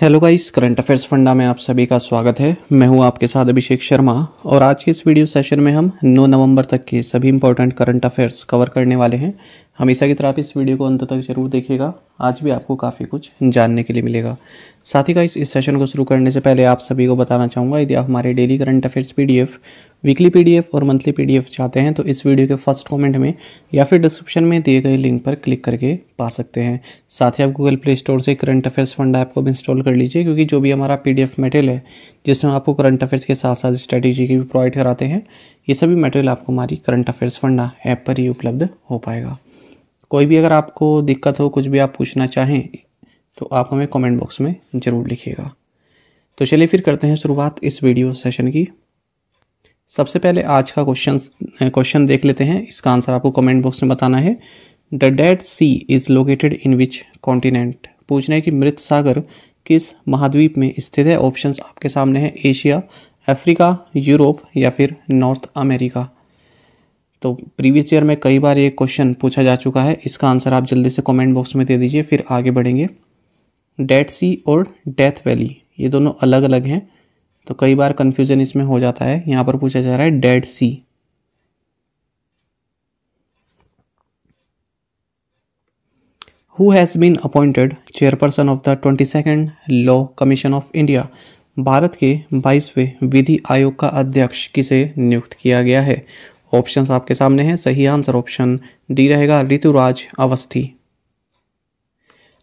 Hello guys current affairs funda में आप सभी का स्वागत है मैं हूं आपके साथ अभिषेक शर्मा और आज के इस वीडियो सेशन में हम 9 नवंबर तक के सभी इंपॉर्टेंट करंट अफेयर्स कवर करने वाले हैं हमेशा की तरह आप इस वीडियो को अंत तक जरूर देखिएगा आज भी आपको काफ़ी कुछ जानने के लिए मिलेगा साथ ही का इस सेशन को शुरू करने से पहले आप सभी को बताना चाहूँगा यदि आप हमारे daily current affairs P weekly PDF और मंथली पीडीएफ चाहते हैं तो इस वीडियो के फर्स्ट कमेंट में या फिर डिस्क्रिप्शन में दिए गए लिंक पर क्लिक करके पा सकते हैं साथ ही आप गूगल प्ले स्टोर से करंट अफेयर्स फंड ऐप को भी इंस्टॉल कर लीजिए क्योंकि जो भी हमारा पी मटेरियल है जिसमें आपको करंट अफेयर्स के साथ साथ स्ट्रैटेजी की भी प्रोवाइड कराते हैं ये सभी मटेरियल आपको हमारी करंट अफेयर्स फंडा ऐप पर ही उपलब्ध हो पाएगा कोई भी अगर आपको दिक्कत हो कुछ भी आप पूछना चाहें तो आप हमें कमेंट बॉक्स में ज़रूर लिखिएगा तो चलिए फिर करते हैं शुरुआत इस वीडियो सेशन की सबसे पहले आज का क्वेश्चन क्वेश्चन देख लेते हैं इसका आंसर आपको कमेंट बॉक्स में बताना है the Dead Sea is located in which continent पूछना है कि मृत सागर किस महाद्वीप में स्थित है ऑप्शन आपके सामने हैं एशिया अफ्रीका यूरोप या फिर नॉर्थ अमेरिका तो प्रीवियस ईयर में कई बार ये क्वेश्चन पूछा जा चुका है इसका आंसर आप जल्दी से कमेंट बॉक्स में दे दीजिए फिर आगे बढ़ेंगे डेड सी और डेथ वैली ये दोनों अलग अलग हैं तो कई बार कंफ्यूजन इसमें हो जाता है यहां पर पूछा जा रहा है Dead Sea who has been appointed chairperson of the twenty second law commission of India Bharat के बाईसवे विधि आयोग का अध्यक्ष किसे नियुक्त किया गया है ऑप्शंस आपके सामने हैं सही आंसर ऑप्शन डी रहेगा ऋतुराज अवस्थी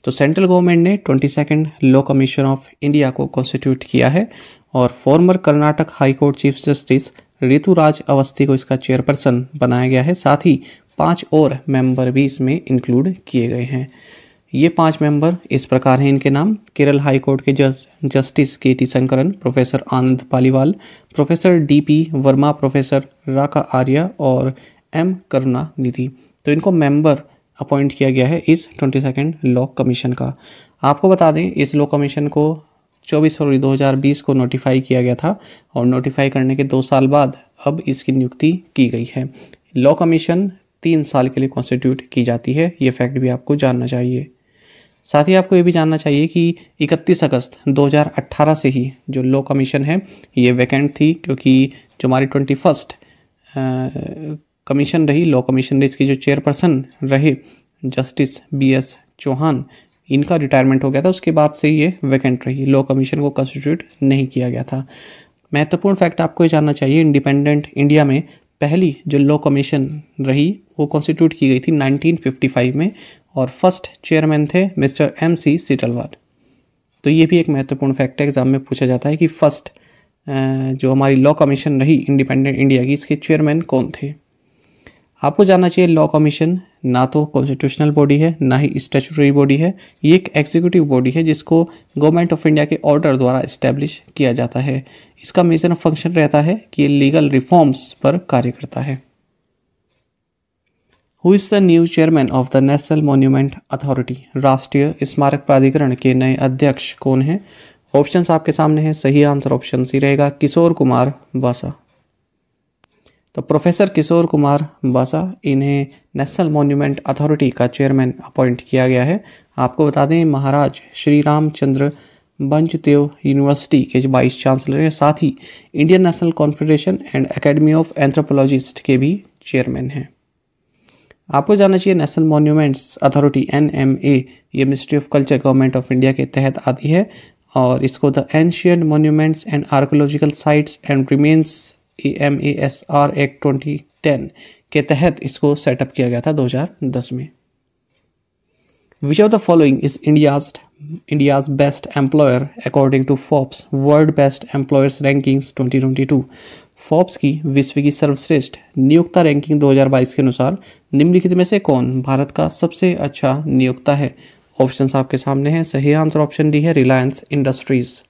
तो सेंट्रल गवर्नमेंट ने twenty second law commission of India को कॉन्स्टिट्यूट किया है और former Karnataka high court chief justice Rituraj Awasthi को इसका चेयरपर्सन बनाया गया है साथ ही पांच और मेंबर भी इसमें इंक्लूड किए गए हैं ये पांच मेंबर इस प्रकार हैं इनके नाम केरल हाईकोर्ट के जस, justice K T Shankaran professor Anand Paliwal professor D P Verma professor Raka Arya और एम करुणा निधि तो इनको मेंबर अपॉइंट किया गया है इस ट्वेंटी सेकेंड लॉ कमीशन का आपको बता दें इस लॉ कमीशन को 24 फरवरी 2020 को नोटिफाई किया गया था और नोटिफाई करने के दो साल बाद अब इसकी नियुक्ति की गई है लॉ कमीशन तीन साल के लिए कॉन्स्टिट्यूट की जाती है ये फैक्ट भी आपको जानना चाहिए साथ ही आपको ये भी जानना चाहिए कि 31 अगस्त 2018 से ही जो लॉ कमीशन है ये वैकेंट थी क्योंकि जो हमारी ट्वेंटी फर्स्ट कमीशन रही लॉ कमीशन रही इसकी जो चेयरपर्सन रहे जस्टिस बी एस चौहान इनका रिटायरमेंट हो गया था उसके बाद से ये वैकेंट रही लॉ कमीशन को कंस्टिट्यूट नहीं किया गया था महत्वपूर्ण फैक्ट आपको ये जानना चाहिए इंडिपेंडेंट इंडिया में पहली जो लॉ कमीशन रही वो कॉन्स्टिट्यूट की गई थी 1955 में और फर्स्ट चेयरमैन थे मिस्टर एम सी सिटलवार तो ये भी एक महत्वपूर्ण फैक्ट है एग्जाम में पूछा जाता है कि फर्स्ट जो हमारी लॉ कमीशन रही इंडिपेंडेंट इंडिया की इसके चेयरमैन कौन थे आपको जानना चाहिए लॉ कमीशन ना तो कॉन्स्टिट्यूशनल बॉडी है ना ही स्टेचुटरी बॉडी है ये एक एग्जीक्यूटिव बॉडी है जिसको गवर्नमेंट ऑफ इंडिया के ऑर्डर द्वारा इस्टेब्लिश किया जाता है इसका मेजर फंक्शन रहता है कि ये लीगल रिफॉर्म्स पर कार्य करता है who is the new chairman of the National Monument Authority राष्ट्रीय स्मारक प्राधिकरण के नए अध्यक्ष कौन हैं ऑप्शंस आपके सामने हैं सही आंसर ऑप्शन सी रहेगा किशोर कुमार बासा तो प्रोफेसर किशोर कुमार बासा इन्हें नेशनल मॉन्यूमेंट अथॉरिटी का चेयरमैन अपॉइंट किया गया है आपको बता दें महाराज श्री रामचंद्र बंजदेव यूनिवर्सिटी के वाइस चांसलर हैं साथ ही Indian National Confederation and Academy of Anthropologist के भी चेयरमैन हैं आपको जानना चाहिए National Monuments Authority N M A ये ministry of culture government of India के तहत आती है और इसको the ancient monuments and archaeological sites and remains A M A S R act twenty ten के तहत इसको सेटअप किया गया था 2010 में which of the following is India's India's best employer according to Forbes world best employers rankings 2022 Forbes की विश्व की सर्वश्रेष्ठ नियोक्ता रैंकिंग 2022 के अनुसार निम्नलिखित में से कौन भारत का सबसे अच्छा नियोक्ता है ऑप्शन आपके सामने हैं सही आंसर ऑप्शन डी है रिलायंस इंडस्ट्रीज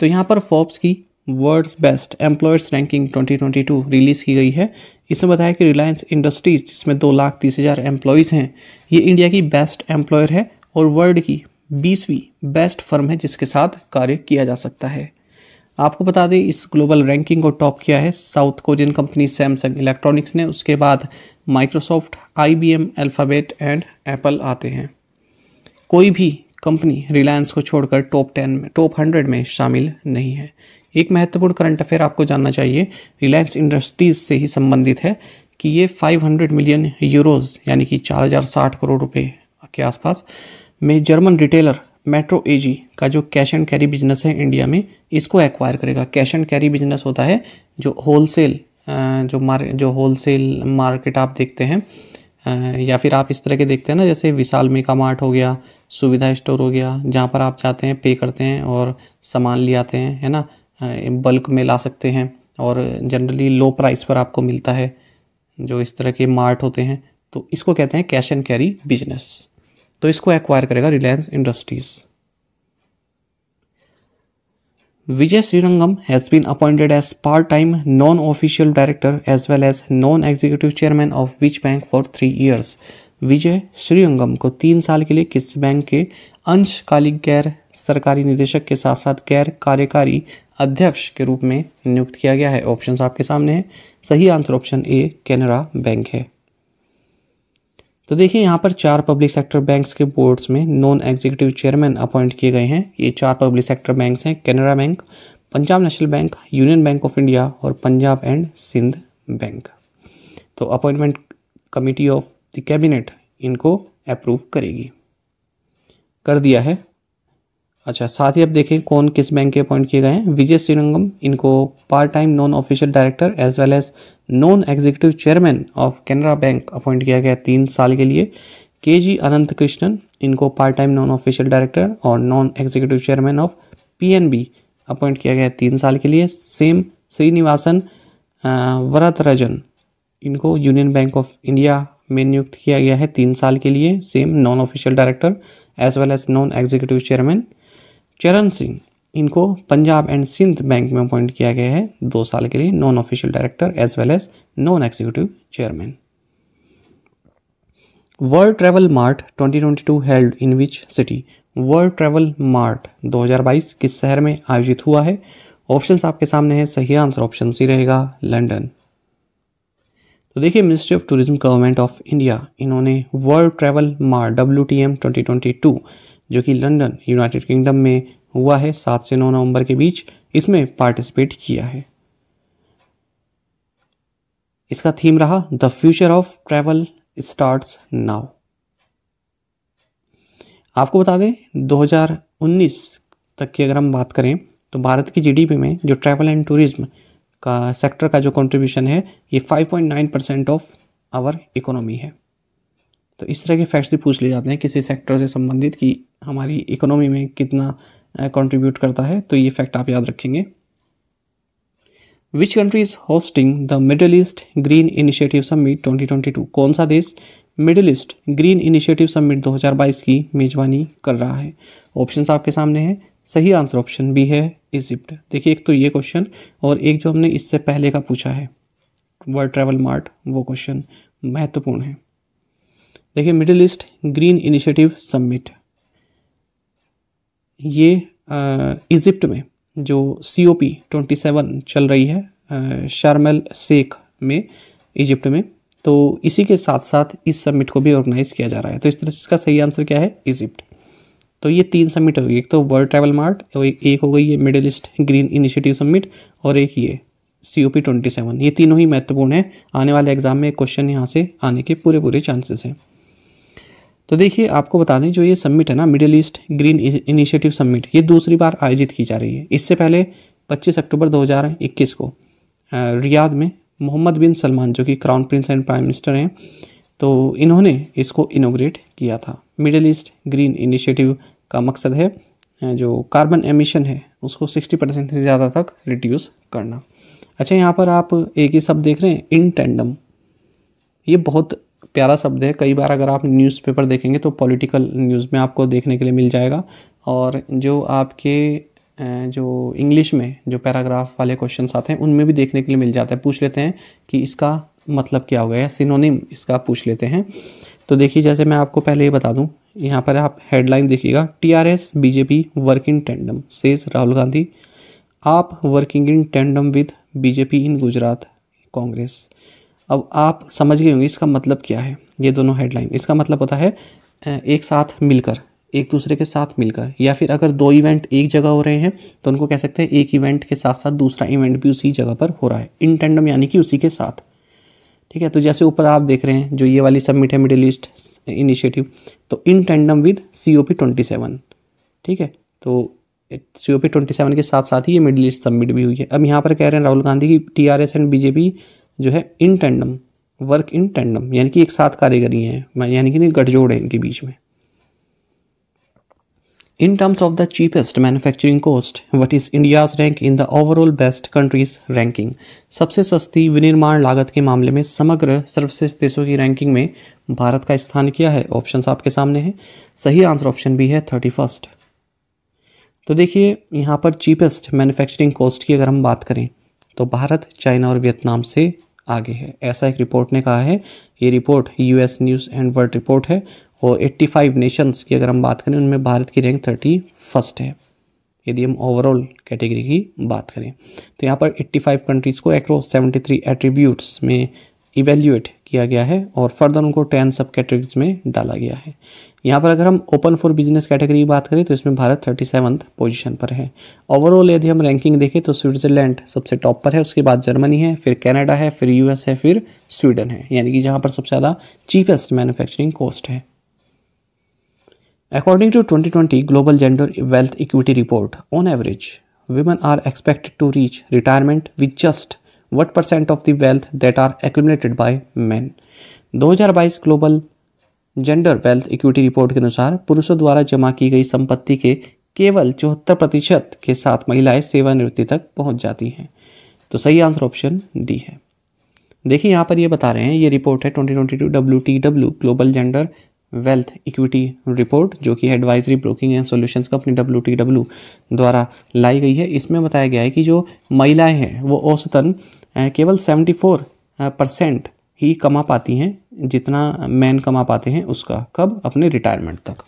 तो यहाँ पर फॉप्स की world's best employers ranking 2022 release की गई है इसमें बताया कि रिलायंस इंडस्ट्रीज़ जिसमें दो लाख तीस हज़ार एम्प्लॉयज़ हैं ये इंडिया की बेस्ट एम्प्लॉयर है और वर्ल्ड की बीसवीं बेस्ट फर्म है जिसके साथ कार्य किया जा सकता है आपको बता दें इस ग्लोबल रैंकिंग को टॉप किया है South Korean company Samsung Electronics ने उसके बाद Microsoft I Alphabet and Apple आते हैं कोई भी कंपनी रिलायंस को छोड़कर टॉप टेन में टॉप हंड्रेड में शामिल नहीं है एक महत्वपूर्ण करंट अफेयर आपको जानना चाहिए रिलायंस इंडस्ट्रीज से ही संबंधित है कि ये 500 मिलियन यूरोज़ यानी कि 4060 करोड़ रुपए के आसपास में जर्मन रिटेलर मेट्रो एजी का जो कैश एंड कैरी बिजनेस है इंडिया में इसको एक्वायर करेगा कैश एंड कैरी बिजनेस होता है जो होलसेल जो मार जो होलसेल मार्केट आप देखते हैं या फिर आप इस तरह के देखते हैं ना जैसे विशाल मेका मार्ट हो गया सुविधा स्टोर हो गया जहाँ पर आप जाते हैं पे करते हैं और सामान ले आते हैं है ना बल्क में ला सकते हैं और जनरली लो प्राइस पर आपको मिलता है जो इस तरह के मार्ट होते हैं तो इसको कहते हैं कैश एंड कैरी बिजनेस तो इसको एक्वायर करेगा Reliance Industries Vijay Srirangam has been appointed as part time non official director as well as non executive chairman of which bank for three years Vijay Srirangam को तीन साल के लिए किस बैंक के अंशकालिक गैर सरकारी निदेशक के साथ साथ गैर कार्यकारी अध्यक्ष के रूप में नियुक्त किया गया है ऑप्शन आपके सामने है सही answer option A Canara bank है तो देखिए यहाँ पर चार पब्लिक सेक्टर बैंक्स के बोर्ड्स में नॉन एग्जीक्यूटिव चेयरमैन अपॉइंट किए गए हैं ये चार पब्लिक सेक्टर बैंक्स हैं Canara bank Punjab National Bank Union Bank of India और पंजाब एंड सिंध बैंक तो appointment committee of the cabinet इनको अप्रूव करेगी कर दिया है अच्छा साथ ही आप देखें कौन किस बैंक के अपॉइंट किए गए हैं विजय सिरंगम इनको part time non official director as well as non executive chairman of Canara bank appoint किया गया है तीन साल के लिए के जी अनंत कृष्णन इनको part time non official director और non executive chairman of B appoint किया गया तीन साल के लिए सेम श्रीनिवासन वरत रजन इनको यूनियन बैंक ऑफ इंडिया में नियुक्त किया गया है तीन साल के लिए same non official director as well as non executive chairman Charan Singh इनको पंजाब एंड सिंध बैंक में अपॉइंट किया गया है दो साल के लिए non official director as well as non executive chairman World Travel Mart 2022 held in which city World Travel Mart 2022 किस शहर में आयोजित हुआ है ऑप्शंस आपके सामने हैं सही आंसर ऑप्शन सी रहेगा लंदन तो देखिए ministry of tourism government of India इन्होंने World Travel Mart W T M twenty twenty two जो कि लंदन यूनाइटेड किंगडम में हुआ है सात से नौ नवंबर के बीच इसमें पार्टिसिपेट किया है इसका थीम रहा the future of travel starts now आपको बता दें 2019 तक की अगर हम बात करें तो भारत की जीडीपी में जो ट्रैवल एंड टूरिज्म का सेक्टर का जो कंट्रीब्यूशन है ये 5.9 परसेंट ऑफ आवर इकोनॉमी है तो इस तरह के फैक्ट्स भी पूछ लिए जाते हैं किसी सेक्टर से संबंधित कि हमारी इकोनॉमी में कितना कंट्रीब्यूट करता है तो ये फैक्ट आप याद रखेंगे which country is hosting the Middle East Green Initiative Summit 2022 कौन सा देश Middle East Green Initiative Summit 2022 की मेजबानी कर रहा है ऑप्शन आपके सामने है सही आंसर ऑप्शन बी है इजिप्ट देखिए एक तो ये क्वेश्चन और एक जो हमने इससे पहले का पूछा है वर्ल्ड ट्रैवल मार्ट वो क्वेश्चन महत्वपूर्ण है देखिए Middle East Green Initiative Summit ये इजिप्ट में जो C O P twenty seven चल रही है शारमेल शेख में इजिप्ट में तो इसी के साथ साथ इस समिट को भी ऑर्गेनाइज किया जा रहा है तो इस तरह से इसका सही आंसर क्या है इजिप्ट तो ये तीन समिट हो गई एक तो वर्ल्ड ट्रैवल मार्ट और एक हो गई ये Middle East Green Initiative Summit और एक ये C O P twenty seven ये तीनों ही महत्वपूर्ण है आने वाले एग्जाम में क्वेश्चन यहाँ से आने के पूरे पूरे चांसेस हैं तो देखिए आपको बता दें जो ये सम्मिट है ना Middle East Green Initiative Summit ये दूसरी बार आयोजित की जा रही है इससे पहले 25 अक्टूबर 2021 को रियाद में मोहम्मद बिन सलमान जो कि crown prince and prime minister हैं तो इन्होंने इसको इनोग्रेट किया था मिडिल ईस्ट ग्रीन इनिशिएटिव का मकसद है जो कार्बन एमिशन है उसको सिक्सटी परसेंट से ज़्यादा तक रिड्यूस करना अच्छा यहाँ पर आप एक ही शब्द देख रहे हैं इन टेंडम ये बहुत प्यारा शब्द है कई बार अगर आप न्यूज़पेपर देखेंगे तो पॉलिटिकल न्यूज़ में आपको देखने के लिए मिल जाएगा और जो आपके जो इंग्लिश में जो पैराग्राफ वाले क्वेश्चन आते हैं उनमें भी देखने के लिए मिल जाता है पूछ लेते हैं कि इसका मतलब क्या हो गया या सिनोनिम इसका पूछ लेते हैं तो देखिए जैसे मैं आपको पहले ये बता दूं यहाँ पर आप हेडलाइन देखिएगा TRS BJP working tandem says Rahul Gandhi आप working in tandem with BJP in Gujarat Congress अब आप समझ गए होंगे इसका मतलब क्या है ये दोनों हेडलाइन इसका मतलब होता है एक साथ मिलकर एक दूसरे के साथ मिलकर या फिर अगर दो इवेंट एक जगह हो रहे हैं तो उनको कह सकते हैं एक इवेंट के साथ साथ दूसरा इवेंट भी उसी जगह पर हो रहा है इन टेंडम यानी कि उसी के साथ ठीक है तो जैसे ऊपर आप देख रहे हैं जो ये वाली सबमिट है मिडिल ईस्ट इनिशिएटिव तो in tandem with C O P twenty seven ठीक है तो सी ओ पी ट्वेंटी सेवन के साथ साथ ही ये मिडिल ईस्ट सबमिट भी हुई है अब यहाँ पर कह रहे हैं राहुल गांधी की T R S and BJP जो है in tandem work in tandem यानी कि एक साथ कार्य कारीगरी हैं यानी कि नहीं गठजोड़ है इनके बीच में in terms of the cheapest manufacturing cost what is India's rank in the overall best countries ranking सबसे सस्ती विनिर्माण लागत के मामले में समग्र सर्वश्रेष्ठ देशों की रैंकिंग में भारत का स्थान क्या है ऑप्शन आपके सामने हैं सही आंसर ऑप्शन भी है थर्टी फर्स्ट तो देखिए यहाँ पर चीपेस्ट मैन्युफैक्चरिंग कॉस्ट की अगर हम बात करें तो भारत चाइना और वियतनाम से आगे है ऐसा एक रिपोर्ट ने कहा है ये report US News and World Report है और 85 नेशंस की अगर हम बात करें उनमें भारत की रैंक थर्टी फर्स्ट है यदि हम ओवरऑल कैटेगरी की बात करें तो यहाँ पर 85 कंट्रीज़ को एक्रॉस 73 एट्रीब्यूट्स में इवेल्यूएट किया गया है और फर्दर उनको टेन सब कैटेगरीज में डाला गया है यहाँ पर अगर हम ओपन फॉर बिजनेस कैटेगरी की बात करें तो इसमें भारत थर्टी सेवन्थ पोजिशन पर है ओवरऑल यदि हम रैंकिंग देखें तो स्विट्जरलैंड सबसे टॉप पर है उसके बाद जर्मनी है फिर कैनेडा है फिर यूएस है फिर स्वीडन है यानी कि जहाँ पर सबसे ज़्यादा चीपेस्ट मैन्युफैक्चरिंग कॉस्ट है two twenty twenty global gender wealth equity report on average women are expected to reach retirement with just what percent of the wealth that are accumulated by men 2022 global gender wealth equity report के अनुसार पुरुषों द्वारा जमा की गई संपत्ति के केवल चौहत्तर प्रतिशत के साथ महिलाएं सेवानिवृत्ति तक पहुंच जाती हैं तो सही आंसर ऑप्शन डी है देखिए यहाँ पर ये बता रहे हैं ये रिपोर्ट है 2022 twenty global gender wealth equity report जो कि advisory broking and solutions company W T W द्वारा लाई गई है इसमें बताया गया है कि जो महिलाएं हैं वो औसतन केवल सेवेंटी फोर परसेंट ही कमा पाती हैं जितना मैन कमा पाते हैं उसका कब अपने रिटायरमेंट तक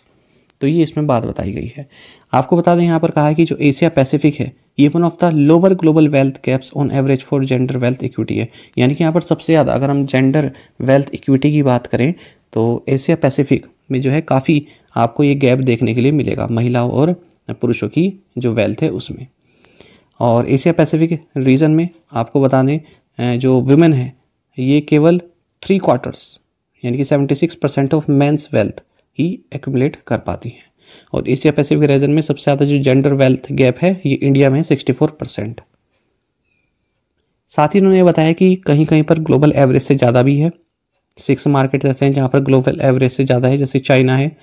तो ये इसमें बात बताई गई है आपको बता दें यहाँ पर कहा है कि जो एशिया पैसिफिक है ये one of the lower global wealth gaps on average for gender wealth equity है यानी कि यहाँ पर सबसे ज़्यादा अगर हम जेंडर वेल्थ इक्विटी की बात करें तो एशिया पैसिफिक में जो है काफ़ी आपको ये गैप देखने के लिए मिलेगा महिलाओं और पुरुषों की जो वेल्थ है उसमें और एशिया पैसिफिक रीजन में आपको बता दें जो वुमेन है ये केवल थ्री क्वार्टर्स यानी कि seventy six percent of men's wealth ही एक्यूमुलेट कर पाती हैं और एशिया पैसिफिक रीजन में सबसे ज़्यादा जो जेंडर वेल्थ गैप है ये इंडिया में सिक्सटी फोर परसेंट साथ ही उन्होंने बताया कि कहीं कहीं पर ग्लोबल एवरेज से ज़्यादा भी है सिक्स मार्केट ऐसे हैं जहाँ पर ग्लोबल एवरेज से ज़्यादा है जैसे चाइना है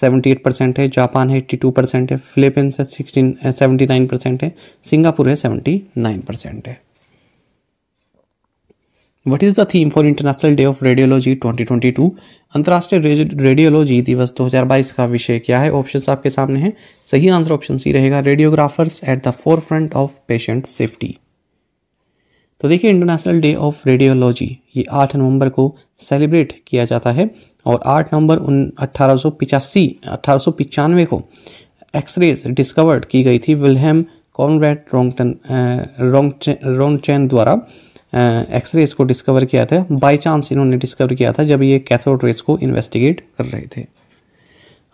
सेवेंटी परसेंट है जापान है एट्टी टू परसेंट है फिलीपींस है सिक्सटीन सेवेंटी नाइन परसेंट है सिंगापुर है सेवेंटी नाइन परसेंट है what is the theme for International Day of Radiology 2022 अंतर्राष्ट्रीय रेडियोलॉजी दिवस 2022 का विषय क्या है ऑप्शन आपके सामने हैं सही आंसर ऑप्शन सी रहेगा radiographers at the forefront of patient safety तो देखिए इंटरनेशनल डे ऑफ रेडियोलॉजी ये 8 नवंबर को सेलिब्रेट किया जाता है और 8 नवंबर उन अट्ठारह सौ को एक्सरेज डिस्कवर्ड की गई थी विलहम कॉनरेड रोंगटन रोंगचैन द्वारा एक्सरेज को डिस्कवर किया था बाई चांस इन्होंने डिस्कवर किया था जब ये कैथोड रेस को इन्वेस्टिगेट कर रहे थे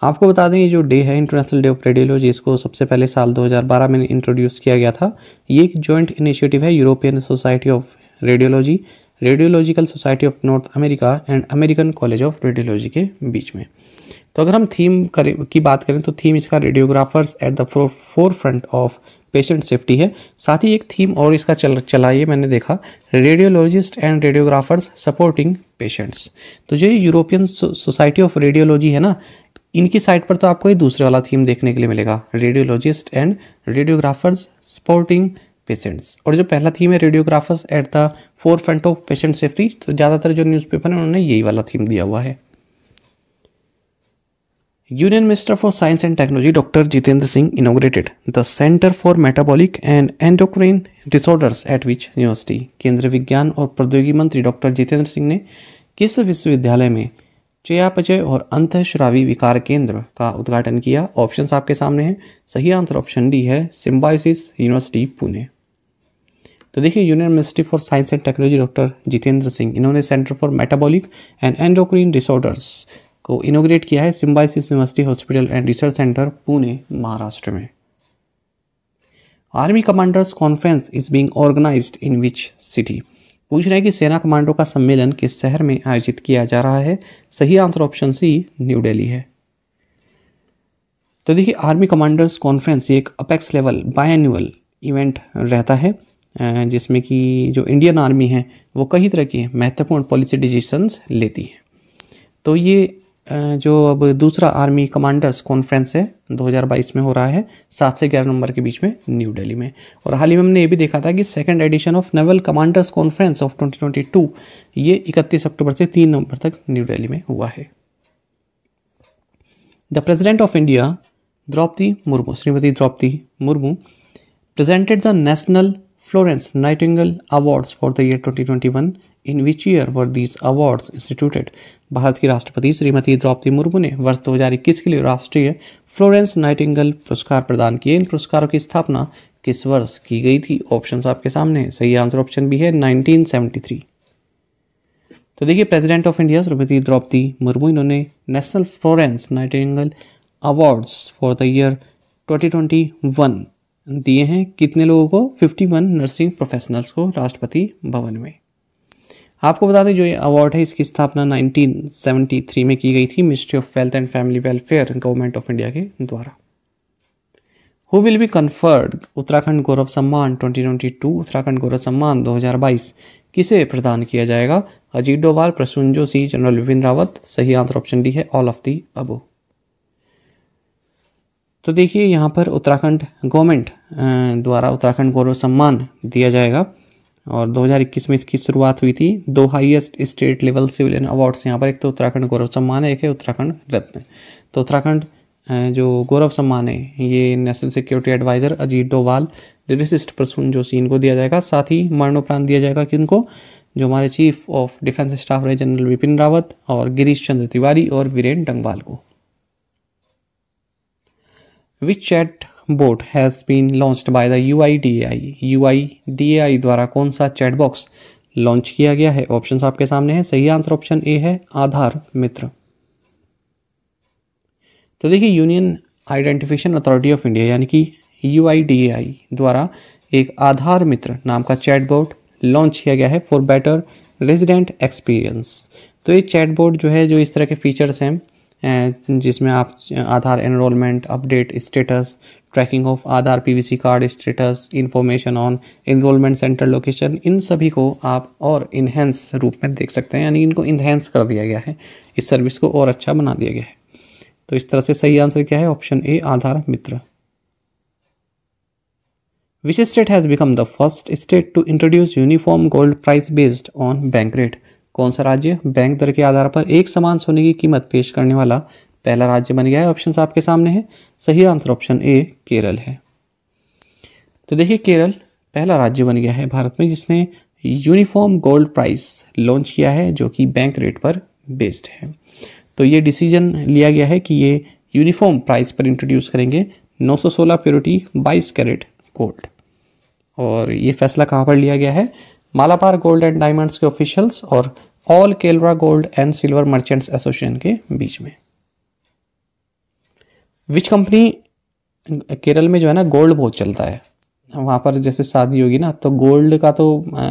आपको बता दें ये जो डे है इंटरनेशनल डे ऑफ रेडियोलॉजी इसको सबसे पहले साल 2012 में इंट्रोड्यूस किया गया था ये एक जॉइंट इनिशिएटिव है European Society of Radiology Radiological Society of North America and American College of Radiology के बीच में तो अगर हम थीम करें की बात करें तो थीम इसका radiographers at the forefront of patient safety है साथ ही एक थीम और इसका चल चला ये मैंने देखा radiologists and radiographers supporting patients तो जो यूरोपियन सोसाइटी ऑफ रेडियोलॉजी है ना इनकी साइट पर तो आपको ये दूसरे वाला थीम देखने के लिए मिलेगा radiologist and radiographers supporting patients और जो पहला थीम है radiographers at the forefront of patient safety तो ज़्यादातर जो न्यूज़पेपर है उन्होंने यही वाला थीम दिया हुआ है union minister for science and technology doctor Jitendra Singh inaugurated the centre for metabolic and endocrine disorders at which university केंद्रीय विज्ञान और प्रौद्योगिकी मंत्री डॉक्टर जितेंद्र सिंह ने किस विश्वविद्यालय में चयापचय और श्रावी विकार केंद्र का उद्घाटन किया ऑप्शन आपके सामने हैं सही आंसर ऑप्शन डी है सिम्बाइसिस यूनिवर्सिटी पुणे तो देखिए union ministry for science and technology doctor Jitendra Singh इन्होंने centre for metabolic and endocrine disorders को इनोग्रेट किया है Symbiosis university hospital and research centre Pune Maharashtra में army commanders conference is being organise in which city पूछ रहे हैं कि सेना कमांडो का सम्मेलन किस शहर में आयोजित किया जा रहा है सही answer option C new Delhi है तो देखिए आर्मी कमांडर्स कॉन्फ्रेंस एक अपेक्स लेवल बायनुअल इवेंट रहता है जिसमें कि जो इंडियन आर्मी है वो कई तरह की महत्वपूर्ण पॉलिसी डिसीजंस लेती है तो ये जो अब दूसरा आर्मी कमांडर्स कॉन्फ्रेंस है 2022 में हो रहा है सात से ग्यारह नवंबर के बीच में न्यू दिल्ली में और हाल ही में हमने ये भी देखा था कि second edition of naval commanders conference of 2022 ये 31 अक्टूबर से 3 नवंबर तक न्यू दिल्ली में हुआ है the president of India Droupadi Murmu Shrimati Droupadi Murmu presented the national Florence Nightingale awards for the year twenty in which year were these awards instituted Bharat की राष्ट्रपति श्रीमती द्रौपदी मुर्मू ने वर्ष 2021 के लिए राष्ट्रीय फ्लोरेंस नाइटिंगल पुरस्कार प्रदान किए इन पुरस्कारों की स्थापना किस वर्ष की गई थी ऑप्शन आपके सामने सही आंसर ऑप्शन भी है 1973 तो देखिए president of India Shrimati Droupadi Murmu इन्होंने national Florence Nightingale awards for the year 2021 दिए हैं कितने लोगों को 51 नर्सिंग प्रोफेशनल्स को राष्ट्रपति भवन में आपको बता दें जो ये अवार्ड है इसकी स्थापना 1973 में की गई थी ministry of wealth and family welfare government of India के द्वारा who will be conferred Uttarakhand Gaurav Samman 2022 Uttarakhand Gaurav Samman 2022 किसे प्रदान किया जाएगा अजीत डोवाल प्रसून जोशी जनरल विपिन रावत सही आंसर ऑप्शन डी है ऑल ऑफ दी अबो तो देखिए यहाँ पर उत्तराखंड गवर्नमेंट द्वारा उत्तराखंड गौरव सम्मान दिया जाएगा और 2021 में इसकी शुरुआत हुई थी दो highest state level civilian awards यहाँ पर एक तो उत्तराखंड गौरव सम्मान है एक है उत्तराखंड रत्न तो उत्तराखंड जो गौरव सम्मान है ये national security adviser Ajit Doval lyricist Prasoon Joshi इनको दिया जाएगा साथ ही मरणोपरांत दिया जाएगा कि इनको जो हमारे चीफ ऑफ डिफेंस स्टाफ रहे जनरल बिपिन रावत और गिरीश चंद्र तिवारी और वीरेन डंगवाल को which chatbot has been launched by the U I D I U I D I द्वारा कौन सा चैट बॉक्स लॉन्च किया गया है ऑप्शन आपके सामने है सही आंसर ऑप्शन ए है आधार मित्र तो देखिए union identification authority of India यानी कि यू आई आई डी द्वारा एक आधार मित्र नाम का चैट बोर्ड लॉन्च किया गया है फॉर बेटर रेजिडेंट एक्सपीरियंस तो ये चैट बोर्ड जो है जो इस तरह के फीचर्स हैं जिसमें आप Aadhaar enrolment update status tracking of Aadhaar PVC card status information on enrolment centre location इन सभी को आप और इन्हेंस रूप में देख सकते हैं यानी इनको इन्हेंस कर दिया गया है इस सर्विस को और अच्छा बना दिया गया है तो इस तरह से सही आंसर क्या है option A Aadhaar Mitra which state has become the first state to introduce uniform gold price based on bank rate कौन सा राज्य बैंक दर के आधार पर एक समान सोने की कीमत पेश करने वाला पहला राज्य बन गया है ऑप्शन आपके सामने है सही आंसर ऑप्शन ए केरल है तो देखिए केरल पहला राज्य बन गया है भारत में जिसने यूनिफॉर्म गोल्ड प्राइस लॉन्च किया है जो कि बैंक रेट पर बेस्ड है तो ये डिसीजन लिया गया है कि ये यूनिफॉर्म प्राइस पर इंट्रोड्यूस करेंगे 916 प्योरिटी बाईस कैरेट गोल्ड और ये फैसला कहाँ पर लिया गया है मालापार गोल्ड एंड डायमंड्स के ऑफिशियल्स और all Kerala gold and silver merchants association के बीच में विच कंपनी केरल में जो है ना गोल्ड बहुत चलता है वहाँ पर जैसे शादी होगी ना तो गोल्ड का तो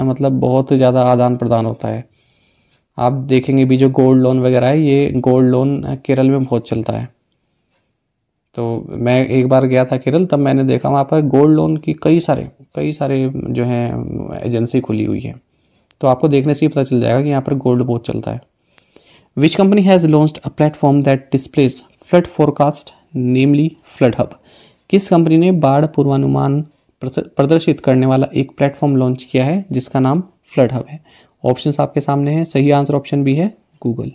मतलब बहुत ज़्यादा आदान प्रदान होता है आप देखेंगे भी जो गोल्ड लोन वगैरह है ये गोल्ड लोन केरल में बहुत चलता है तो मैं एक बार गया था केरल तब मैंने देखा वहाँ पर गोल्ड लोन की कई सारे कई सारे जो हैं एजेंसी खुली हुई है तो आपको देखने से ही पता चल जाएगा कि यहाँ पर गोल्ड बहुत चलता है which company has launch a platform that displays flood forecast namely flood hub किस कंपनी ने बाढ़ पूर्वानुमान प्रदर्शित करने वाला एक प्लेटफॉर्म लॉन्च किया है जिसका नाम फ्लड हब है ऑप्शंस आपके सामने हैं सही आंसर ऑप्शन भी है गूगल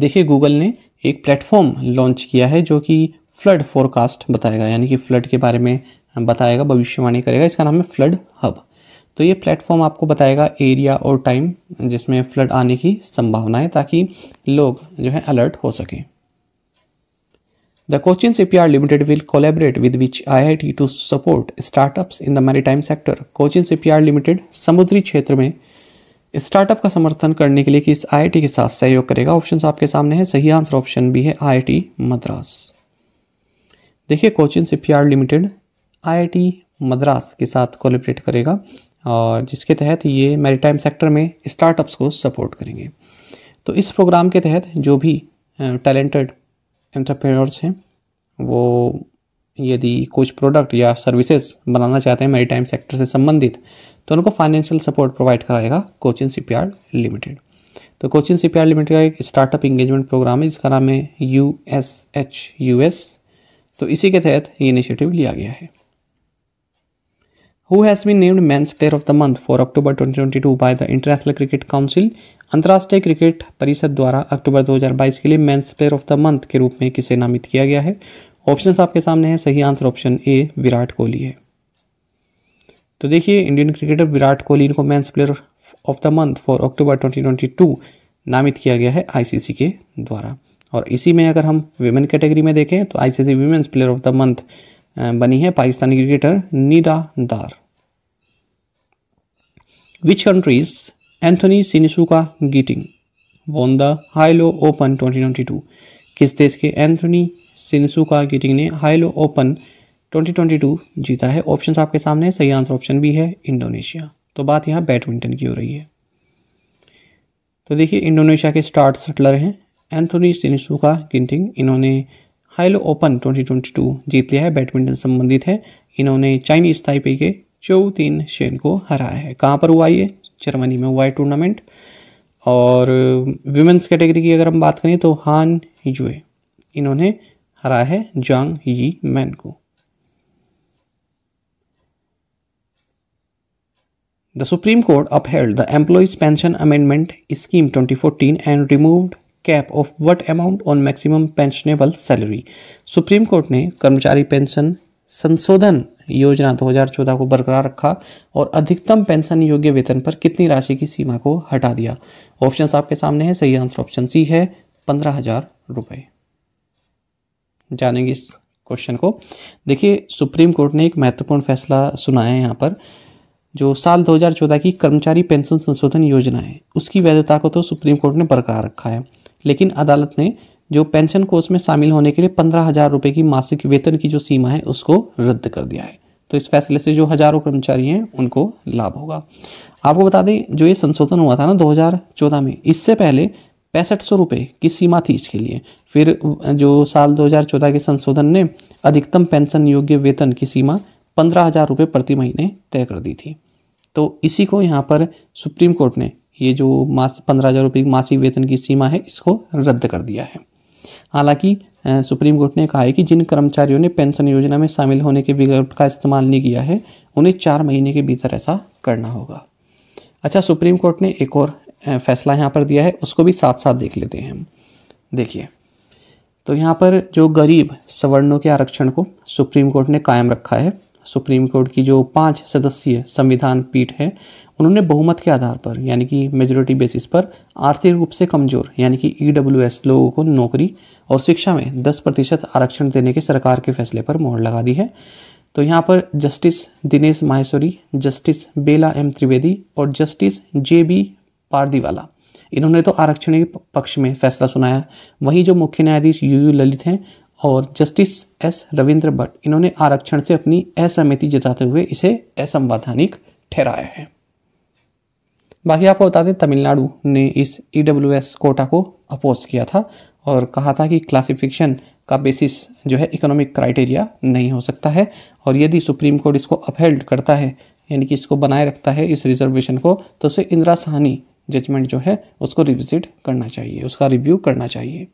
देखिए गूगल ने एक प्लेटफॉर्म लॉन्च किया है जो कि फ्लड फोरकास्ट बताएगा यानी कि फ्लड के बारे में बताएगा भविष्यवाणी करेगा इसका नाम है फ्लड हब तो ये प्लेटफॉर्म आपको बताएगा एरिया और टाइम जिसमें फ्लड आने की संभावना है ताकि लोग जो है अलर्ट हो सकें The Cochin Shipyard Limited will collaborate with which IIT to support startups in the maritime sector. Cochin Shipyard Limited समुद्री क्षेत्र में स्टार्टअप का समर्थन करने के लिए किस आईआईटी के साथ सहयोग करेगा ऑप्शन आपके सामने है सही आंसर ऑप्शन बी है आईआईटी मद्रास देखिए Cochin shipyard limited IIT Madras के साथ कोलेबरेट करेगा और जिसके तहत ये मेरीटाइम सेक्टर में स्टार्टअप्स को सपोर्ट करेंगे तो इस प्रोग्राम के तहत जो भी टैलेंटेड एंटरप्रेन्योर्स हैं वो यदि कुछ प्रोडक्ट या सर्विसेज बनाना चाहते हैं मेरी टाइम सेक्टर से संबंधित तो उनको फाइनेंशियल सपोर्ट प्रोवाइड कराएगा कोचिन सीपीआर लिमिटेड तो कोचिन सीपीआर लिमिटेड का एक स्टार्टअप इंगेजमेंट प्रोग्राम है जिसका नाम है U S H U S तो इसी के तहत ये इनिशिएटिव लिया गया है who has been named Men's Player of the Month for October 2022 by the International Cricket Council अंतर्राष्ट्रीय क्रिकेट परिषद द्वारा अक्टूबर 2022 के लिए men's player of the month के रूप में किसे नामित किया गया है ऑप्शंस आपके सामने हैं सही answer option A Virat Kohli है तो देखिए इंडियन क्रिकेटर विराट कोहली को men's player of the month for October 2022 नामित किया गया है आईसीसी के द्वारा और इसी में अगर हम वीमेन कैटेगरी में देखें तो ICC women's player of the month बनी है Pakistani cricketer Nida Dar which countries Anthony Sinisuka Ginting won the Hylo open 2022 किस देश के एंथनी सिनिसुका गीटिंग ने हाईलो ओपन 2022 जीता है ऑप्शन आपके सामने सही आंसर ऑप्शन भी है इंडोनेशिया तो बात यहाँ बैडमिंटन की हो रही है तो देखिए इंडोनेशिया के स्टार्ट सटलर हैं एंथोनी सिनिसुका गिटिंग इन्होंने हाइलो ओपन 2022 जीत लिया है बैडमिंटन संबंधित है इन्होंने चाइनीज ताइपे के चौ तीन शेन को हराया है कहाँ पर हुआ ये जर्मनी में हुआ है टूर्नामेंट और वुमेंस कैटेगरी की अगर हम बात करें तो हान जुए इन्होंने हराया है जांग यी मैन को the supreme court upheld the employees pension amendment scheme 2014 and removed cap of what amount on maximum pensionable salary supreme court ने कर्मचारी पेंशन संशोधन योजना 2014 को बरकरार रखा और अधिकतम पेंशन योग्य वेतन पर कितनी राशि की सीमा को हटा दिया ऑप्शंस आपके सामने हैं सही आंसर ऑप्शन सी है पंद्रह हजार रुपये जानेंगे इस क्वेश्चन को देखिए सुप्रीम कोर्ट ने एक महत्वपूर्ण फैसला सुना है यहाँ पर जो साल 2014 की कर्मचारी पेंशन संशोधन योजना है उसकी वैधता को तो सुप्रीम कोर्ट ने बरकरार रखा है लेकिन अदालत ने जो पेंशन कोर्स में शामिल होने के लिए पंद्रह हजार रुपये की मासिक वेतन की जो सीमा है उसको रद्द कर दिया है तो इस फैसले से जो हजारों कर्मचारी हैं उनको लाभ होगा आपको बता दें जो ये संशोधन हुआ था ना दो में इससे पहले पैंसठ सौ रुपये की सीमा थी इसके लिए फिर जो साल 2014 के संशोधन ने अधिकतम पेंशन योग्य वेतन की सीमा पंद्रह हज़ार रुपये प्रति महीने तय कर दी थी तो इसी को यहाँ पर सुप्रीम कोर्ट ने ये जो मास पंद्रह हज़ार रुपये की मासिक वेतन की सीमा है इसको रद्द कर दिया है हालांकि सुप्रीम कोर्ट ने कहा है कि जिन कर्मचारियों ने पेंशन योजना में शामिल होने के विकल्प का इस्तेमाल नहीं किया है उन्हें चार महीने के भीतर ऐसा करना होगा अच्छा सुप्रीम कोर्ट ने एक और फैसला यहाँ पर दिया है उसको भी साथ साथ देख लेते हैं हम देखिए तो यहाँ पर जो गरीब सवर्णों के आरक्षण को सुप्रीम कोर्ट ने कायम रखा है सुप्रीम कोर्ट की जो पांच सदस्यीय संविधान पीठ है उन्होंने बहुमत के आधार पर यानी कि मेजोरिटी बेसिस पर आर्थिक रूप से कमजोर यानी कि ई e लोगों को नौकरी और शिक्षा में 10 प्रतिशत आरक्षण देने के सरकार के फैसले पर मोहर लगा दी है तो यहाँ पर justice Dinesh Maheshwari justice Bela M Trivedi और जस्टिस जे बी पारदीवाला इन्होंने तो आरक्षण के पक्ष में फैसला सुनाया वहीं जो मुख्य न्यायाधीश यू यू ललित हैं और जस्टिस एस रविंद्र भट्ट इन्होंने आरक्षण से अपनी असहमति जताते हुए इसे असंवैधानिक ठहराया है बाकी आपको बता दें तमिलनाडु ने इस ई e कोटा को अपोज किया था और कहा था कि क्लासिफिकेशन का बेसिस जो है इकोनॉमिक क्राइटेरिया नहीं हो सकता है और यदि सुप्रीम कोर्ट इसको अपहेल्ड करता है यानी कि इसको बनाए रखता है इस रिजर्वेशन को तो उसे इंदिरा सहानी जजमेंट जो है उसको रिविजिट करना चाहिए उसका रिव्यू करना चाहिए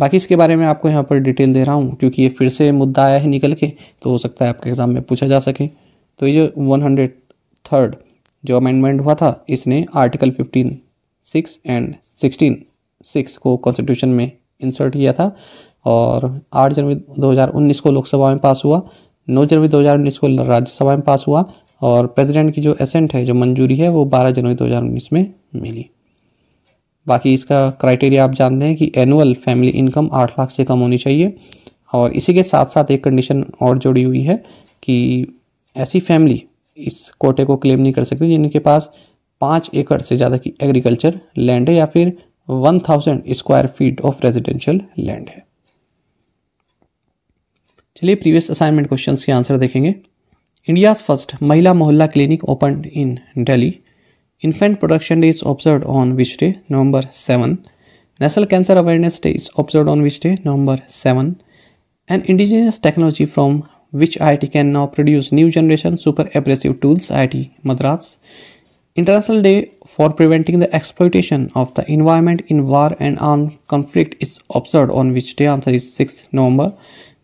बाकी इसके बारे में आपको यहाँ पर डिटेल दे रहा हूँ क्योंकि ये फिर से मुद्दा आया है निकल के तो हो सकता है आपके एग्ज़ाम में पूछा जा सके तो ये जो वन हंड्रेड थर्ड जो अमेंडमेंट हुआ था इसने article fifteen six and sixteen six को कॉन्स्टिट्यूशन में इंसर्ट किया था और आठ जनवरी 2019 को लोकसभा में पास हुआ नौ जनवरी 2019 को राज्यसभा में पास हुआ और प्रेसिडेंट की जो एसेंट है जो मंजूरी है वो 12 जनवरी 2019 में मिली बाकी इसका क्राइटेरिया आप जानते हैं कि एनुअल फैमिली इनकम आठ लाख से कम होनी चाहिए और इसी के साथ साथ एक कंडीशन और जुड़ी हुई है कि ऐसी फैमिली इस कोटे को क्लेम नहीं कर सकती जिनके पास पाँच एकड़ से ज़्यादा की एग्रीकल्चर लैंड है या फिर one thousand square feet of residential land है चलिए प्रीवियस असाइनमेंट क्वेश्चन के आंसर देखेंगे India's first Mahila Mohalla clinic open in Delhi Infant Protection Day is observed on which day? November 7. National Cancer Awareness Day is observed on which day? November 7. And indigenous technology from which IIT can now produce new generation super abrasive tools IIT Madras. International Day for Preventing the Exploitation of the Environment in War and Armed Conflict is observed on which day? Answer is 6th November.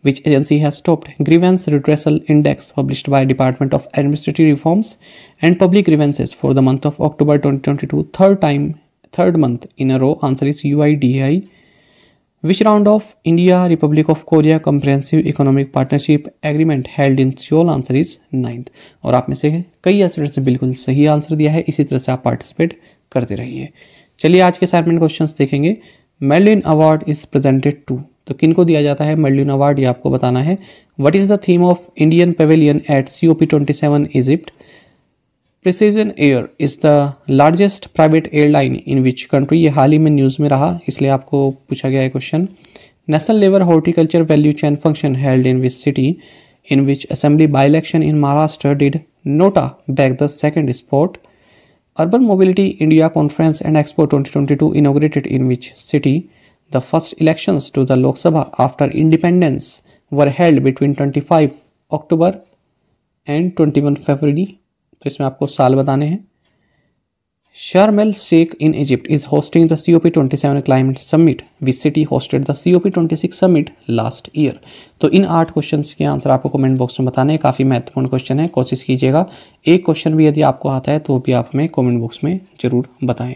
which agency has stopped grievance redressal index published by department of administrative reforms and public grievances for the month of october 2022 third time third month in a row answer is uidi which round of india republic of korea comprehensive economic partnership agreement held in seoul answer is ninth aur aap mein se kai students ne bilkul sahi answer diya hai isi tarah se aap participate karte rahiye chaliye aaj ke assignment questions dekhenge melin award is presented to तो किन को दिया जाता है Merlin award ये आपको बताना है what is the theme of Indian pavilion at C O P twenty seven Egypt precision air is the largest private airline in which country ये हाल ही में न्यूज़ में रहा इसलिए आपको पूछा गया है question national level horticulture value chain function held in which city in which assembly by election in Maharashtra did NOTA bag the second spot urban mobility India conference and expo twenty twenty two inaugurated in which city The first elections to the Lok Sabha after independence were held between 25 October and 21 February. तो इसमें आपको साल बताने हैं Sharm El Sheikh in Egypt is hosting the C O P twenty seven climate summit which city hosted the C O P twenty six summit last year तो इन आठ question के आंसर आपको कमेंट बॉक्स में बताने हैं काफ़ी महत्वपूर्ण क्वेश्चन है कोशिश कीजिएगा एक क्वेश्चन भी यदि आपको आता है तो भी आप हमें कमेंट बॉक्स में जरूर बताएं